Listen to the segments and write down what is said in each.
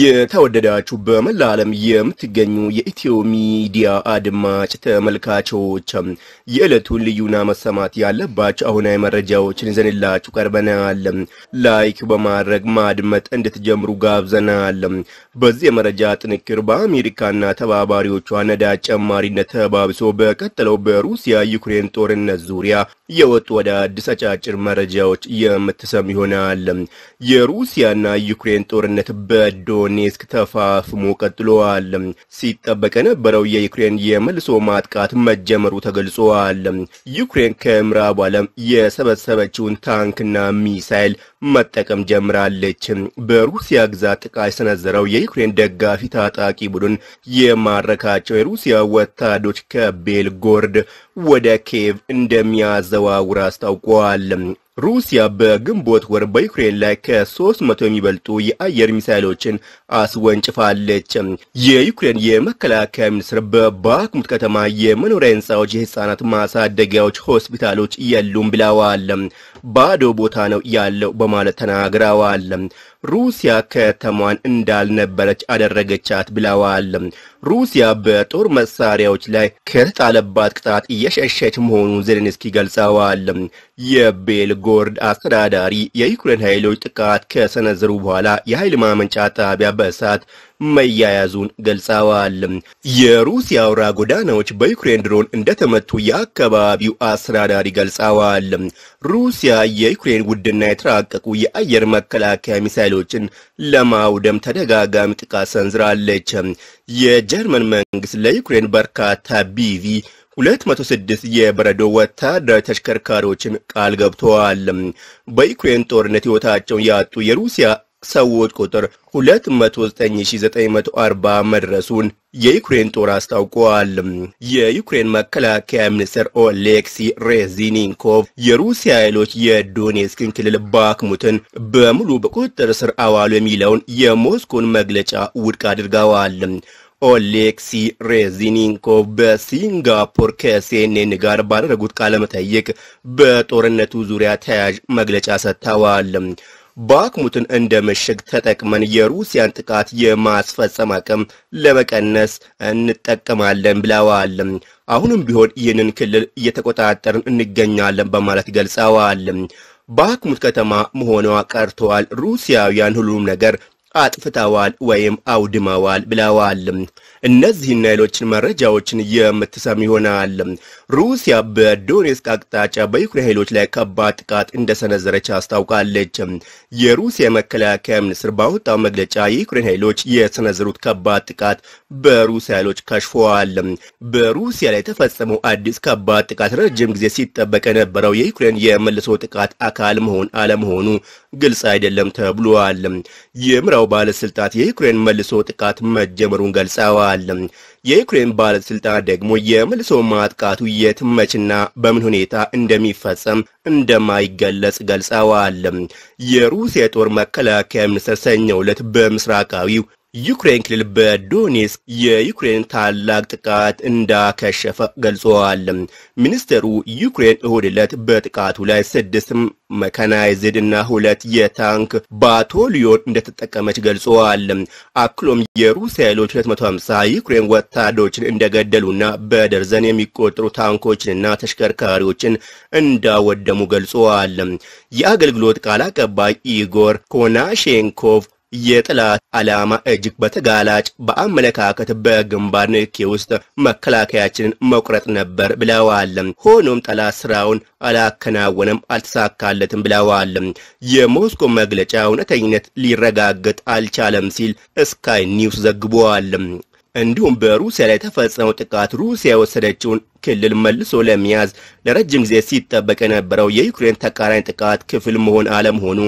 የተወደዳችሁ በመላ ዓለም የምትገኙ የኢትዮ ሚዲያ አድማጭ ተመልካቾች የዕለቱን ልዩና መሰማት ያለባቸው አሁናዊ መረጃዎችን ይዘንላችሁ ቀርበናል። ላይክ በማድረግ ማድመጥ እንድትጀምሩ ጋብዘናል። በዚህ የመረጃ ጥንክር በአሜሪካና ተባባሪዎቿ ነዳጅ ጨማሪነት ተባብሶ በቀጠለው በሩሲያ ዩክሬን ጦርነት ዙሪያ የወጡ ወደ አዲስ አጫጭር መረጃዎች የምትሰሙ ይሆናል። የሩሲያና ዩክሬን ጦርነት በዶ ወኔ ተፋፍሞ ቀጥሏል። ሲጠበቅ የነበረው የዩክሬን የመልሶ ማጥቃት መጀመሩ ተገልጿል። ዩክሬን ከምዕራቡ ዓለም የሰበሰበችውን ታንክና ሚሳይል መጠቀም ጀምራለች። በሩሲያ ግዛት ጥቃት የሰነዘረው የዩክሬን ደጋፊ ታጣቂ ቡድን የማረካቸው የሩሲያ ወታደሮች ከቤልጎርድ ወደ ኬቭ እንደሚያዘዋውር አስታውቋል። ሩሲያ በግንቦት ወር በዩክሬን ላይ ከሶስት መቶ የሚበልጡ የአየር ሚሳይሎችን አስወንጭፋለች። የዩክሬን የመከላከያ ሚኒስትር በባክሙት ከተማ የመኖሪያ ህንፃዎች፣ የህፃናት ማሳደጊያዎች፣ ሆስፒታሎች የሉም ብለዋል። ባዶ ቦታ ነው ያለው በማለት ተናግረዋል። ሩሲያ ከተማዋን እንዳልነበረች አደረገቻት ብለዋል። ሩሲያ በጦር መሳሪያዎች ላይ ከተጣለባት ቅጣት እየሸሸች መሆኑን ዜሌንስኪ ገልጸዋል። የቤልጎርድ አስተዳዳሪ የዩክሬን ኃይሎች ጥቃት ከሰነዘሩ በኋላ የኃይል ማመንጫ ጣቢያ በእሳት መያያዙን ገልጸዋል። የሩሲያ አውራ ጎዳናዎች በዩክሬን ድሮን እንደተመቱ የአካባቢው አስተዳዳሪ ገልጸዋል። ሩሲያ የዩክሬን ውድና የተራቀቁ የአየር መከላከያ ሚሳይሎችን ለማውደም ተደጋጋሚ ጥቃት ሰንዝራለች። የጀርመን መንግስት ለዩክሬን በርካታ ቢቪ 206 የበረዶ ወታደራዊ ተሽከርካሪዎችን ቃል ገብተዋል። በዩክሬን ጦርነት ሕይወታቸውን ያጡ የሩሲያ ሰዎች ቁጥር 209940 መድረሱን የዩክሬን ጦር አስታውቋል። የዩክሬን መከላከያ ሚኒስትር ኦሌክሲ ሬዚኒንኮቭ የሩሲያ ኃይሎች የዶኔስክን ክልል ባክሙትን በሙሉ በቁጥጥር ስር አዋሉ የሚለውን የሞስኮን መግለጫ ውድቅ አድርገዋል። ኦሌክሲ ሬዚኒንኮቭ በሲንጋፖር ከሴኔን ጋር ባደረጉት ቃለመጠይቅ በጦርነቱ ዙሪያ ተያያዥ መግለጫ ሰጥተዋል። ባክሙትን እንደ ምሽግ ተጠቅመን የሩሲያን ጥቃት የማስፈጸም አቅም ለመቀነስ እንጠቀማለን ብለዋል። አሁንም ቢሆን ይህንን ክልል እየተቆጣጠርን እንገኛለን በማለት ገልጸዋል። ባክሙት ከተማ መሆኗ ቀርተዋል፣ ሩሲያውያን ሁሉም ነገር አጥፍተዋል ወይም አውድመዋል ብለዋል። እነዚህና ሌሎችን መረጃዎችን የምትሰም ይሆናል። ሩሲያ በዶኔስክ አቅጣጫ በዩክሬን ኃይሎች ላይ ከባድ ጥቃት እንደሰነዘረች አስታውቃለች። የሩሲያ መከላከያ ሚኒስትር ባወጣው መግለጫ የዩክሬን ኃይሎች የሰነዘሩት ከባድ ጥቃት በሩሲያ ኃይሎች ከሽፈዋል። በሩሲያ ላይ የተፈጸመው አዲስ ከባድ ጥቃት ረጅም ጊዜ ሲጠበቅ የነበረው የዩክሬን የመልሶ ጥቃት አካል መሆን አለመሆኑ ግልጽ አይደለም ተብሏል። የምራው ባለስልጣት የዩክሬን መልሶ ጥቃት መጀመሩን ገልጸዋል። ተናግረዋል። የዩክሬን ባለስልጣናት ደግሞ የመልሶ ማጥቃቱ የት መችና በምን ሁኔታ እንደሚፈጸም እንደማይገለጽ ገልጸዋል። የሩሲያ የጦር መከላከያ ሚኒስትር ሰኞ ዕለት በምስራቃዊው ዩክሬን ክልል በዶኔስክ የዩክሬን ታላቅ ጥቃት እንዳከሸፈ ገልጸዋል። ሚኒስተሩ ዩክሬን እሁድ ዕለት በጥቃቱ ላይ ስድስት መካናይዝድ እና ሁለት የታንክ ባቶሊዮን እንደተጠቀመች ገልጸዋል። አክሎም የሩሲያ ኃይሎች 250 ዩክሬን ወታደሮችን እንደገደሉና በደርዘን የሚቆጠሩ ታንኮችንና ተሽከርካሪዎችን እንዳወደሙ ገልጸዋል። የአገልግሎት ቃል አቀባይ ኢጎር ኮናሼንኮቭ የጠላት ዓላማ እጅግ በተጋላጭ በአመለካከት በግንባር ንኬ ውስጥ መከላከያችንን መቁረጥ ነበር ብለዋል። ሆኖም ጠላት ስራውን አላከናወነም፣ አልተሳካለትም ብለዋል። የሞስኮ መግለጫ እውነተኝነት ሊረጋገጥ አልቻለም ሲል ስካይ ኒውስ ዘግቧል። እንዲሁም በሩሲያ ላይ የተፈጸመው ጥቃት ሩሲያ የወሰደችውን ክልል መልሶ ለመያዝ ለረጅም ጊዜ ሲጠበቅ የነበረው የዩክሬን ተቃራኒ ጥቃት ክፍል መሆን አለመሆኑ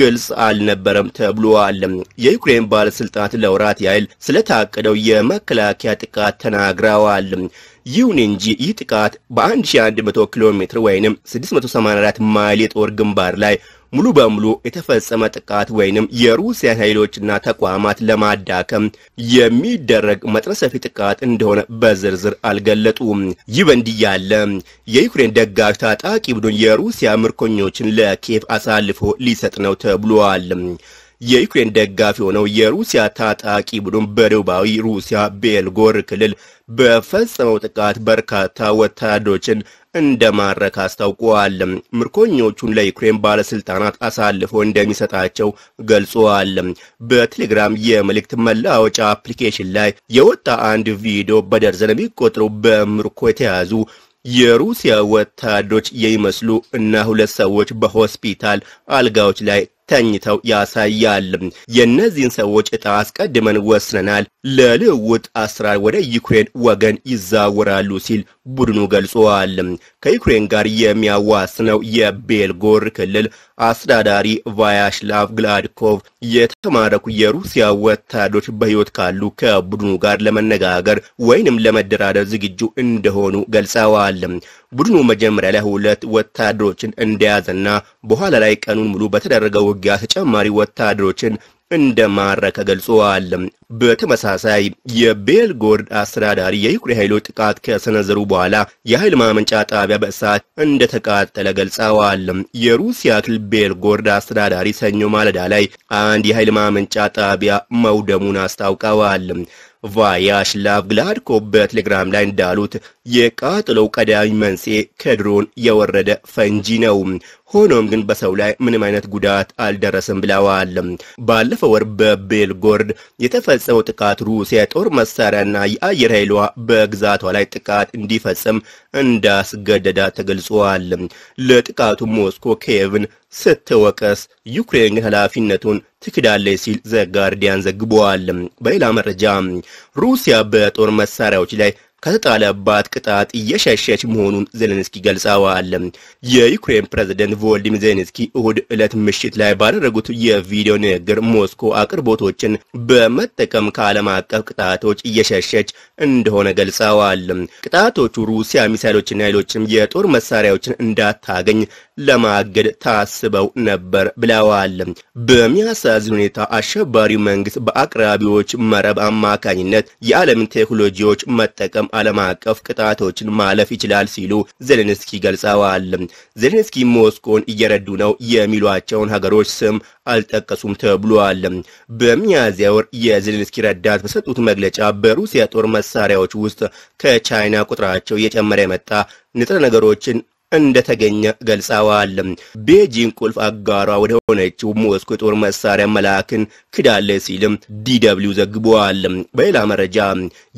ግልጽ አልነበረም ተብሏል። የዩክሬን ባለስልጣናት ለወራት ያህል ስለታቀደው የመከላከያ ጥቃት ተናግረዋል። ይሁን እንጂ ይህ ጥቃት በ1100 ኪሎ ሜትር ወይንም 684 ማይል የጦር ግንባር ላይ ሙሉ በሙሉ የተፈጸመ ጥቃት ወይንም የሩሲያን ኃይሎችና ተቋማት ለማዳከም የሚደረግ መጠነ ሰፊ ጥቃት እንደሆነ በዝርዝር አልገለጡም። ይህ በእንዲህ ያለ የዩክሬን ደጋፊ ታጣቂ ቡድን የሩሲያ ምርኮኞችን ለኬፍ አሳልፎ ሊሰጥ ነው ተብሏል። የዩክሬን ደጋፊ የሆነው የሩሲያ ታጣቂ ቡድን በደቡባዊ ሩሲያ ቤልጎር ክልል በፈጸመው ጥቃት በርካታ ወታደሮችን እንደማረክ አስታውቀዋል። ምርኮኞቹን ለዩክሬን ባለስልጣናት አሳልፎ እንደሚሰጣቸው ገልጿል። በቴሌግራም የመልእክት መለዋወጫ አፕሊኬሽን ላይ የወጣ አንድ ቪዲዮ በደርዘን የሚቆጠሩ በምርኮ የተያዙ የሩሲያ ወታደሮች የሚመስሉ እና ሁለት ሰዎች በሆስፒታል አልጋዎች ላይ ተኝተው ያሳያል። የእነዚህን ሰዎች እጣ አስቀድመን ወስነናል፣ ለልውውጥ አስራር ወደ ዩክሬን ወገን ይዛወራሉ ሲል ቡድኑ ገልጿል። ከዩክሬን ጋር የሚያዋስነው የቤልጎር ክልል አስተዳዳሪ ቫያሽላቭ ግላድኮቭ የተማረኩ የሩሲያ ወታደሮች በሕይወት ካሉ ከቡድኑ ጋር ለመነጋገር ወይንም ለመደራደር ዝግጁ እንደሆኑ ገልጸዋል። ቡድኑ መጀመሪያ ላይ ሁለት ወታደሮችን እንደያዘና በኋላ ላይ ቀኑን ሙሉ በተደረገው ውጊያ ተጨማሪ ወታደሮችን እንደማረከ ገልጿል። በተመሳሳይ የቤልጎርድ አስተዳዳሪ የዩክሬን ኃይሎች ጥቃት ከሰነዘሩ በኋላ የኃይል ማመንጫ ጣቢያ በእሳት እንደተቃጠለ ገልጸዋል። የሩሲያ ክልል ቤልጎርድ አስተዳዳሪ ሰኞ ማለዳ ላይ አንድ የኃይል ማመንጫ ጣቢያ መውደሙን አስታውቀዋል። ቫያሽ ቫያሽላቭ ግላድኮ በቴሌግራም ላይ እንዳሉት የቃጥሎው ቀዳሚ መንስኤ ከድሮን የወረደ ፈንጂ ነው። ሆኖም ግን በሰው ላይ ምንም አይነት ጉዳት አልደረስም ብለዋል። ባለፈው ወር በቤልጎርድ የተፈጸመው ጥቃት ሩሲያ የጦር መሳሪያና የአየር ኃይሏ በግዛቷ ላይ ጥቃት እንዲፈጽም እንዳስገደዳ ተገልጿል። ለጥቃቱ ሞስኮ ኬቭን ስትወቀስ ዩክሬን ኃላፊነቱን ትክዳለች ሲል ዘጋርዲያን ዘግቧል። በሌላ መረጃ ሩሲያ በጦር መሳሪያዎች ላይ ከተጣለባት ቅጣት እየሸሸች መሆኑን ዜሌንስኪ ገልጸዋል። የዩክሬን ፕሬዝደንት ቮልዲም ዜሌንስኪ እሁድ ዕለት ምሽት ላይ ባደረጉት የቪዲዮ ንግግር ሞስኮ አቅርቦቶችን በመጠቀም ከዓለም አቀፍ ቅጣቶች እየሸሸች እንደሆነ ገልጸዋል። ቅጣቶቹ ሩሲያ ሚሳይሎችና ሌሎችም የጦር መሳሪያዎችን እንዳታገኝ ለማገድ ታስበው ነበር ብለዋል። በሚያሳዝን ሁኔታ አሸባሪው መንግስት በአቅራቢዎች መረብ አማካኝነት የዓለም ቴክኖሎጂዎች መጠቀም ዓለም አቀፍ ቅጣቶችን ማለፍ ይችላል ሲሉ ዜሌንስኪ ገልጸዋል። ዜሌንስኪ ሞስኮን እየረዱ ነው የሚሏቸውን ሀገሮች ስም አልጠቀሱም ተብሏል። በሚያዚያ ወር የዜሌንስኪ ረዳት በሰጡት መግለጫ በሩሲያ ጦር መሳሪያዎች ውስጥ ከቻይና ቁጥራቸው እየጨመረ የመጣ ንጥረ ነገሮችን እንደተገኘ ገልጸዋል። ቤጂንግ ቁልፍ አጋሯ ወደ ሆነችው ሞስኮ ጦር መሳሪያ መላክን ክዳለ ሲልም ዲደብሊው ዘግቧል። በሌላ መረጃ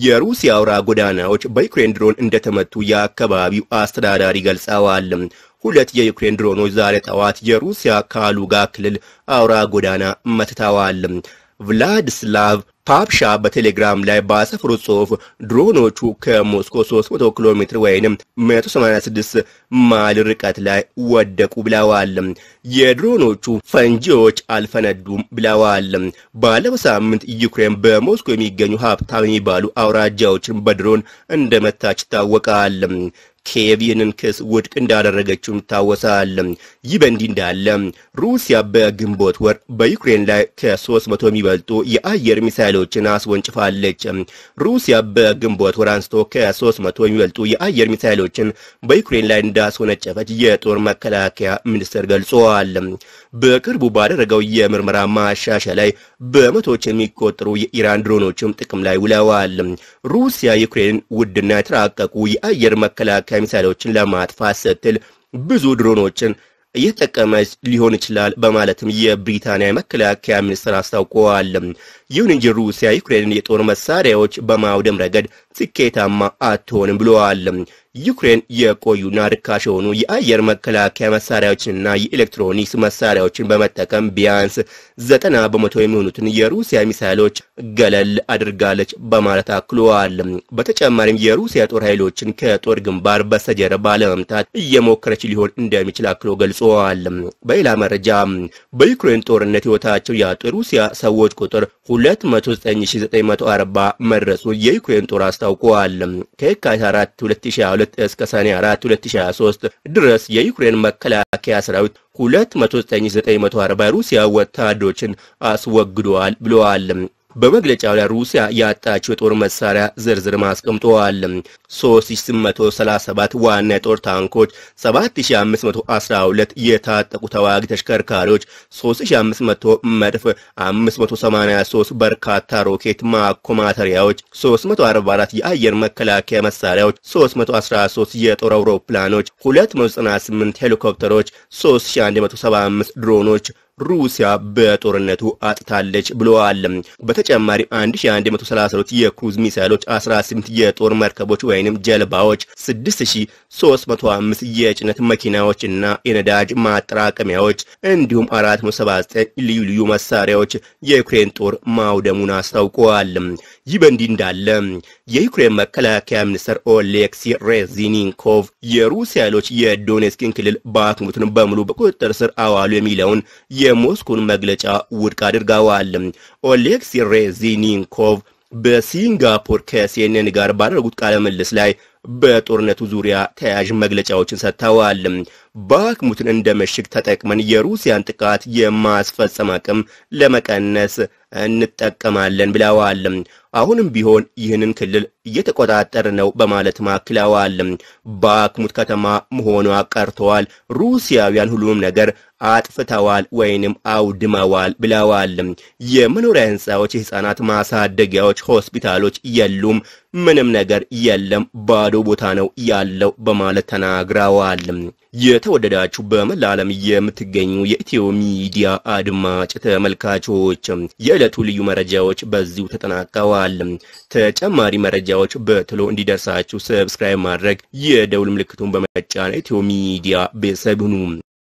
የሩሲያ አውራ ጎዳናዎች በዩክሬን ድሮን እንደተመቱ የአካባቢው አስተዳዳሪ ገልጸዋል። ሁለት የዩክሬን ድሮኖች ዛሬ ጠዋት የሩሲያ ካሉጋ ክልል አውራ ጎዳና መትተዋል። ቭላድስላቭ ፓፕሻ በቴሌግራም ላይ ባሰፈሩት ጽሑፍ ድሮኖቹ ከሞስኮ 300 ኪሎ ሜትር ወይም 186 ማይል ርቀት ላይ ወደቁ ብለዋል። የድሮኖቹ ፈንጂዎች አልፈነዱም ብለዋል። ባለፈው ሳምንት ዩክሬን በሞስኮ የሚገኙ ሀብታም የሚባሉ አውራጃዎችን በድሮን እንደመታች ይታወቃል። ኬቭ ይህንን ክስ ውድቅ እንዳደረገችውም ይታወሳል። ይህ በእንዲህ እንዳለ ሩሲያ በግንቦት ወር በዩክሬን ላይ ከ300 የሚበልጡ የአየር ሚሳይሎችን አስወንጭፋለች። ሩሲያ በግንቦት ወር አንስቶ ከ300 የሚበልጡ የአየር ሚሳይሎችን በዩክሬን ላይ እንዳስወነጨፈች የጦር መከላከያ ሚኒስቴር ገልጿል። በቅርቡ ባደረገው የምርመራ ማሻሻያ ላይ በመቶዎች የሚቆጠሩ የኢራን ድሮኖችም ጥቅም ላይ ውለዋል። ሩሲያ ዩክሬን ውድና የተራቀቁ የአየር መከላከያ ሚሳይሎችን ለማጥፋት ስትል ብዙ ድሮኖችን እየተጠቀመች ሊሆን ይችላል በማለትም የብሪታንያ መከላከያ ሚኒስትር አስታውቀዋል። ይሁን እንጂ ሩሲያ ዩክሬንን የጦር መሳሪያዎች በማውደም ረገድ ስኬታማ አትሆንም ብለዋል። ዩክሬን የቆዩና ርካሽ የሆኑ የአየር መከላከያ መሳሪያዎችንና የኤሌክትሮኒክስ መሳሪያዎችን በመጠቀም ቢያንስ ዘጠና በመቶ የሚሆኑትን የሩሲያ ሚሳይሎች ገለል አድርጋለች በማለት አክሏል። በተጨማሪም የሩሲያ ጦር ኃይሎችን ከጦር ግንባር በስተጀርባ ለመምታት እየሞከረች ሊሆን እንደሚችል አክሎ ገልጿል። በሌላ መረጃ በዩክሬን ጦርነት ህይወታቸው ያጡ የሩሲያ ሰዎች ቁጥር 29940 መድረሱ የዩክሬን ጦር አስታውቋል። ከየካቲት 4 12 እስከ ሰኔ 4 2023 ድረስ የዩክሬን መከላከያ ሰራዊት 29940 ሩሲያ ወታደሮችን አስወግደዋል ብለዋል። በመግለጫው ላይ ሩሲያ ያጣችው የጦር መሳሪያ ዝርዝር ማስቀምጠዋል። 3837 ዋና የጦር ታንኮች፣ 7512 የታጠቁ ተዋጊ ተሽከርካሪዎች፣ 3500 መድፍ፣ 583 በርካታ ሮኬት ማኮማተሪያዎች፣ 344 የአየር መከላከያ መሳሪያዎች፣ 313 የጦር አውሮፕላኖች፣ 298 ሄሊኮፕተሮች፣ 3175 ድሮኖች ሩሲያ በጦርነቱ አጥታለች ብለዋል። በተጨማሪም 1132 የክሩዝ ሚሳይሎች፣ 18 የጦር መርከቦች ወይንም ጀልባዎች፣ 6305 የጭነት መኪናዎች እና የነዳጅ ማጠራቀሚያዎች እንዲሁም 479 ልዩ ልዩ መሳሪያዎች የዩክሬን ጦር ማውደሙን አስታውቀዋል። ይህ በእንዲህ እንዳለ የዩክሬን መከላከያ ሚኒስትር ኦሌክሲ ሬዚኒንኮቭ የሩሲያ ኃይሎች የዶኔትስኪን ክልል ባክሙትን በሙሉ በቁጥጥር ስር አዋሉ የሚለውን የሞስኩን መግለጫ ውድቅ አድርገዋል። ኦሌክሲ ሬዚኒንኮቭ በሲንጋፖር ከሲኤንኤን ጋር ባደረጉት ቃለ ምልልስ ላይ በጦርነቱ ዙሪያ ተያያዥ መግለጫዎችን ሰጥተዋል። ባክሙትን እንደ ምሽግ ተጠቅመን የሩሲያን ጥቃት የማስፈጸም አቅም ለመቀነስ እንጠቀማለን ብለዋል። አሁንም ቢሆን ይህንን ክልል እየተቆጣጠር ነው በማለት ማክለዋል። ባክሙት ከተማ መሆኗ ቀርተዋል፣ ሩሲያውያን ሁሉም ነገር አጥፍተዋል ወይንም አውድመዋል ብለዋል። የመኖሪያ ህንፃዎች፣ የህፃናት ማሳደጊያዎች፣ ሆስፒታሎች የሉም፣ ምንም ነገር የለም፣ ባዶ ቦታ ነው ያለው በማለት ተናግረዋል። የተወደዳችሁ በመላ ዓለም የምትገኙ የኢትዮ ሚዲያ አድማጭ ተመልካቾች የዕለቱ ልዩ መረጃዎች በዚሁ ተጠናቀዋል። ተጨማሪ መረጃዎች በትሎ እንዲደርሳችሁ ሰብስክራይብ ማድረግ፣ የደውል ምልክቱን በመጫን ኢትዮ ሚዲያ ቤተሰብ ሁኑ።